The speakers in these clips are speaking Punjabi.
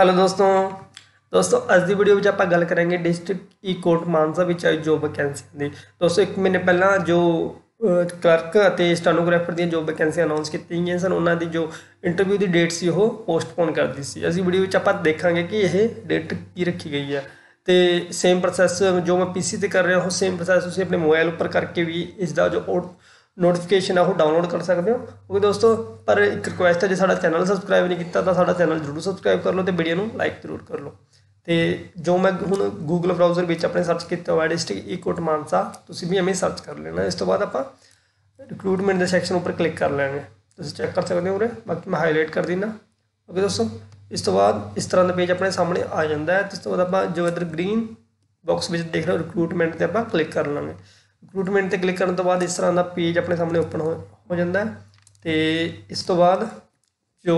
ਹੈਲੋ ਦੋਸਤੋ ਦੋਸਤੋ ਅੱਜ ਦੀ ਵੀਡੀਓ ਵਿੱਚ ਆਪਾਂ ਗੱਲ ਕਰਾਂਗੇ ਡਿਸਟ੍ਰਿਕਟ ਈ ਕੋਰਟ ਮਾਨਸਾ ਵਿੱਚ ਆਈ ਜੋਬ ਵੈਕੈਂਸੀ ਦੀ ਦੋਸਤੋ ਇੱਕ ਮਹੀਨੇ ਪਹਿਲਾਂ ਜੋ ਕਲਰਕ ਅਤੇ ਸਟੈਨੋਗ੍ਰਾਫਰ ਦੀਆਂ ਜੋਬ ਵੈਕੈਂਸੀ ਅਨਾਉਂਸ ਕੀਤੀਆਂ ਗਈਆਂ ਸਨ ਉਹਨਾਂ ਦੀ ਜੋ ਇੰਟਰਵਿਊ ਦੀ ਡੇਟ ਸੀ ਉਹ ਪੋਸਟਪੋਨ ਕਰ ਦਿੱਤੀ ਸੀ ਅਸੀਂ ਵੀਡੀਓ ਵਿੱਚ ਆਪਾਂ ਦੇਖਾਂਗੇ ਕਿ ਇਹ ਡੇਟ ਕੀ ਰੱਖੀ ਗਈ ਹੈ ਤੇ ਸੇਮ ਪ੍ਰੋਸੈਸ ਜੋ ਮੈਂ ਪੀਸੀ ਤੇ ਕਰ ਰਿਹਾ ਹਾਂ ਸੇਮ ਪ੍ਰੋਸੈਸ ਤੁਸੀਂ ਆਪਣੇ ਮੋਬਾਈਲ ਉੱਪਰ ਕਰਕੇ ਵੀ ਇਸ ਦਾ ਜੋ ਨੋਟੀਫਿਕੇਸ਼ਨ ਆ ਉਹ ਡਾਊਨਲੋਡ ਕਰ ਸਕਦੇ ਹੋ ਕਿਉਂਕਿ ਦੋਸਤੋ ਪਰ ਇੱਕ ਰਿਕੁਐਸਟ ਹੈ ਜੇ ਸਾਡਾ ਚੈਨਲ ਸਬਸਕ੍ਰਾਈਬ ਨਹੀਂ ਕੀਤਾ ਤਾਂ ਸਾਡਾ ਚੈਨਲ ਜਰੂਰ ਸਬਸਕ੍ਰਾਈਬ ਕਰ ਲਓ ਤੇ ਵੀਡੀਓ ਨੂੰ ਲਾਈਕ ਜ਼ਰੂਰ ਕਰ ਲਓ ਤੇ ਜੋ ਮੈਂ ਹੁਣ ਗੂਗਲ ਬ੍ਰਾਊਜ਼ਰ ਵਿੱਚ ਆਪਣੇ ਸਰਚ ਕੀਤਾ ਹੋਇਆ ਡਿਸਟ੍ਰਿਕਟ ਈਕੋਟ ਮਾਨਸਾ ਤੁਸੀਂ ਵੀ ਐਵੇਂ ਸਰਚ ਕਰ ਲੈਣਾ ਇਸ ਤੋਂ ਬਾਅਦ ਆਪਾਂ ਰਿਕਰੂਟਮੈਂਟ ਦੇ ਸੈਕਸ਼ਨ ਉੱਪਰ ਕਲਿੱਕ ਕਰ ਲੈਣਾ ਤੁਸੀਂ ਚੈੱਕ ਕਰ ਸਕਦੇ ਹੋ ਉਰੇ ਬਾਕੀ ਮੈਂ ਹਾਈਲਾਈਟ ਕਰ ਦਿੰਦਾ ਓਕੇ ਦੋਸਤੋ ਇਸ ਤੋਂ ਬਾਅਦ ਇਸ ਤਰ੍ਹਾਂ ਦਾ ਪੇਜ ਆਪਣੇ ਸਾਹਮਣੇ ਆ ਜਾਂਦਾ ਹੈ ਇਸ ਤੋਂ ਬਾਅਦ ਆਪਾਂ ਜੋ ਇਧਰ ਗ੍ਰੀਨ ਬਾਕਸ ਵਿੱਚ ਦੇਖ ਰਹੇ ਹੋ ਰਿਕਰੂਟਮੈਂਟ ਤੇ ਆਪਾਂ ਕਲਿੱਕ ਕਰ ਲਾਂਗੇ ਰਿਕਰੂਟਮੈਂਟ ਤੇ ਕਲਿੱਕ ਕਰਨ ਤੋਂ ਬਾਅਦ ਇਸ ਤਰ੍ਹਾਂ ਦਾ ਪੇਜ ਆਪਣੇ ਸਾਹਮਣੇ ਓਪਨ ਹੋ ਜਾਂਦਾ ਤੇ ਇਸ ਤੋਂ ਬਾਅਦ ਜੋ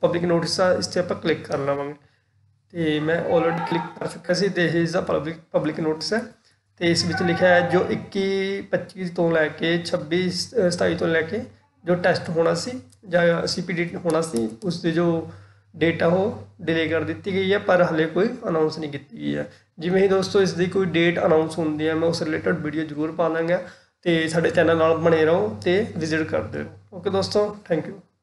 ਪਬਲਿਕ ਨੋਟਿਸ ਆ ਇਸ ਤੇ ਆਪਾਂ ਕਲਿੱਕ ਕਰ ਲਵਾਂਗੇ ਤੇ ਮੈਂ ਆਲਰੇਡੀ ਕਲਿੱਕ ਕਰ ਚੁੱਕਾ ਸੀ ਦੇ ਇਸ ਦਾ ਪਬਲਿਕ ਪਬਲਿਕ ਨੋਟਿਸ ਹੈ ਤੇ ਇਸ ਵਿੱਚ ਲਿਖਿਆ ਹੈ ਜੋ 21 25 ਤੋਂ ਲੈ ਕੇ 26 27 ਤੋਂ ਲੈ ਕੇ ਜੋ ਟੈਸਟ ਹੋਣਾ ਸੀ ਜਾਂ ਸੀਪੀਡੀ ਹੋਣਾ ਸੀ ਉਸ ਦੇ ਜੋ ਡੇਟ ਆ ਉਹ ਡਿਲੇ ਕਰ ਦਿੱਤੀ ਗਈ ਹੈ ਪਰ ਹਲੇ ਕੋਈ ਅਨਾਉਂਸ ਨਹੀਂ ਕੀਤੀ ਗਈ ਹੈ ਜਿਵੇਂ ਹੀ ਦੋਸਤੋ ਇਸ ਦੀ ਕੋਈ ਡੇਟ ਅਨਾਉਂਸ ਹੁੰਦੀ ਹੈ ਮੈਂ ਉਸ ਰਿਲੇਟਡ ਵੀਡੀਓ ਜ਼ਰੂਰ ਪਾ ਲਾਂਗਾ ਤੇ ਸਾਡੇ ਚੈਨਲ ਨਾਲ ਬਣੇ ਰਹੋ ਤੇ ਵਿਜ਼ਿਟ ਕਰਦੇ ਰਹੋ ਓਕੇ ਦੋਸਤੋ ਥੈਂਕ ਯੂ